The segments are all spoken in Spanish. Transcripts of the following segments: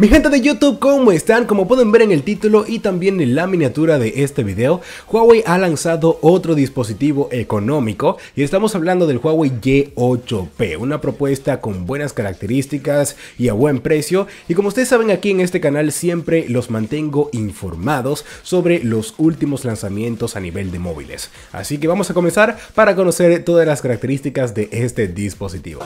Mi gente de YouTube, ¿cómo están? Como pueden ver en el título y también en la miniatura de este video, Huawei ha lanzado otro dispositivo económico y estamos hablando del Huawei Y8P, una propuesta con buenas características y a buen precio y como ustedes saben aquí en este canal siempre los mantengo informados sobre los últimos lanzamientos a nivel de móviles. Así que vamos a comenzar para conocer todas las características de este dispositivo.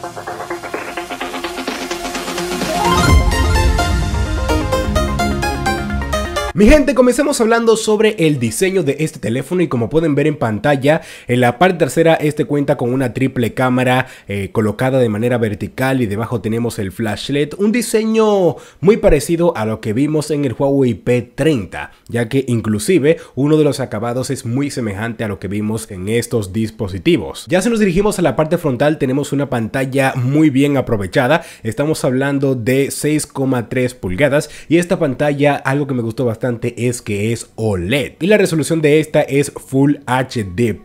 Mi gente, comencemos hablando sobre el diseño de este teléfono y como pueden ver en pantalla, en la parte tercera este cuenta con una triple cámara eh, colocada de manera vertical y debajo tenemos el flash LED, un diseño muy parecido a lo que vimos en el Huawei P30, ya que inclusive uno de los acabados es muy semejante a lo que vimos en estos dispositivos. Ya si nos dirigimos a la parte frontal tenemos una pantalla muy bien aprovechada, estamos hablando de 6,3 pulgadas y esta pantalla algo que me gustó bastante es que es OLED y la resolución de esta es Full HD+.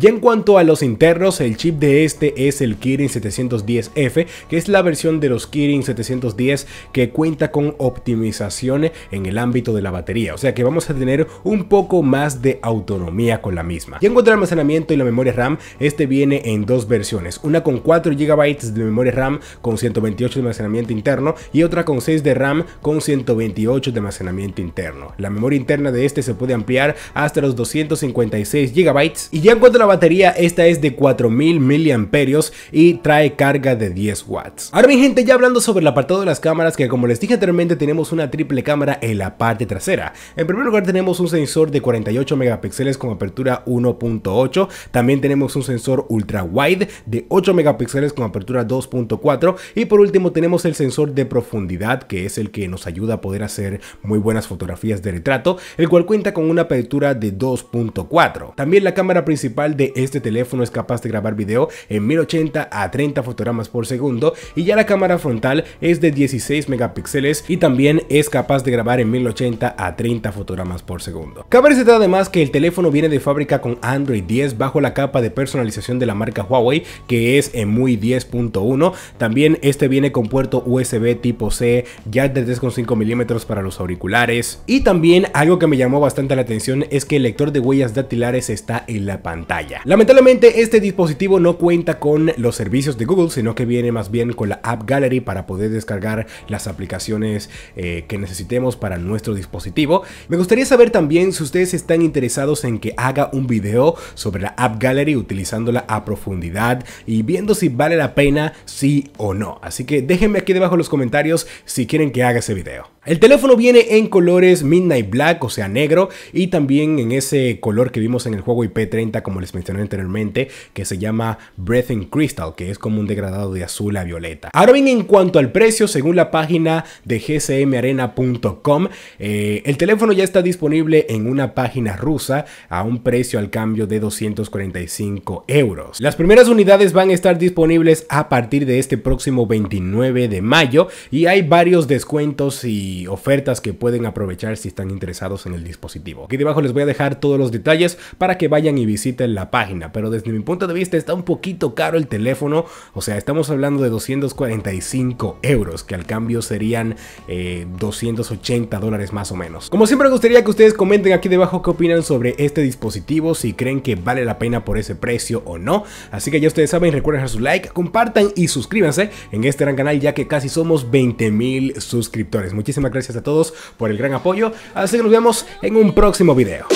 Y en cuanto a los internos, el chip de este es el Kirin 710F, que es la versión de los Kirin 710 que cuenta con optimizaciones en el ámbito de la batería, o sea que vamos a tener un poco más de autonomía con la misma. Y en cuanto al almacenamiento y la memoria RAM, este viene en dos versiones, una con 4 GB de memoria RAM con 128 de almacenamiento interno y otra con 6 de RAM con 128 de almacenamiento interno. La memoria interna de este se puede ampliar hasta los 256 GB y ya en cuanto a la batería esta es de 4000 mAh y trae carga de 10 watts. Ahora mi gente ya hablando sobre el apartado de las cámaras que como les dije anteriormente tenemos una triple cámara en la parte trasera. En primer lugar tenemos un sensor de 48 megapíxeles con apertura 1.8, también tenemos un sensor ultra wide de 8 megapíxeles con apertura 2.4 y por último tenemos el sensor de profundidad que es el que nos ayuda a poder hacer muy buenas fotografías fotografías de retrato, el cual cuenta con una apertura de 2.4. También la cámara principal de este teléfono es capaz de grabar video en 1080 a 30 fotogramas por segundo y ya la cámara frontal es de 16 megapíxeles y también es capaz de grabar en 1080 a 30 fotogramas por segundo. Cabe resaltar además que el teléfono viene de fábrica con Android 10 bajo la capa de personalización de la marca Huawei que es EMUI 10.1. También este viene con puerto USB tipo C, jack de 3.5 milímetros para los auriculares, y también algo que me llamó bastante la atención es que el lector de huellas dactilares está en la pantalla. Lamentablemente este dispositivo no cuenta con los servicios de Google, sino que viene más bien con la App Gallery para poder descargar las aplicaciones eh, que necesitemos para nuestro dispositivo. Me gustaría saber también si ustedes están interesados en que haga un video sobre la App Gallery utilizándola a profundidad y viendo si vale la pena sí o no. Así que déjenme aquí debajo en los comentarios si quieren que haga ese video. El teléfono viene en colores Midnight Black, o sea, negro, y también en ese color que vimos en el juego ip 30 como les mencioné anteriormente, que se llama breath and Crystal, que es como un degradado de azul a violeta. Ahora bien, en cuanto al precio, según la página de gcmarena.com, eh, el teléfono ya está disponible en una página rusa a un precio al cambio de 245 euros. Las primeras unidades van a estar disponibles a partir de este próximo 29 de mayo y hay varios descuentos y ofertas que pueden aprovechar si están interesados en el dispositivo. Aquí debajo les voy a dejar todos los detalles para que vayan y visiten la página, pero desde mi punto de vista está un poquito caro el teléfono, o sea, estamos hablando de 245 euros, que al cambio serían 280 eh, dólares más o menos. Como siempre me gustaría que ustedes comenten aquí debajo qué opinan sobre este dispositivo, si creen que vale la pena por ese precio o no, así que ya ustedes saben, recuerden dejar su like, compartan y suscríbanse en este gran canal ya que casi somos 20 mil suscriptores. Muchísimas gracias a todos por el gran apoyo. Así que nos vemos en un próximo video.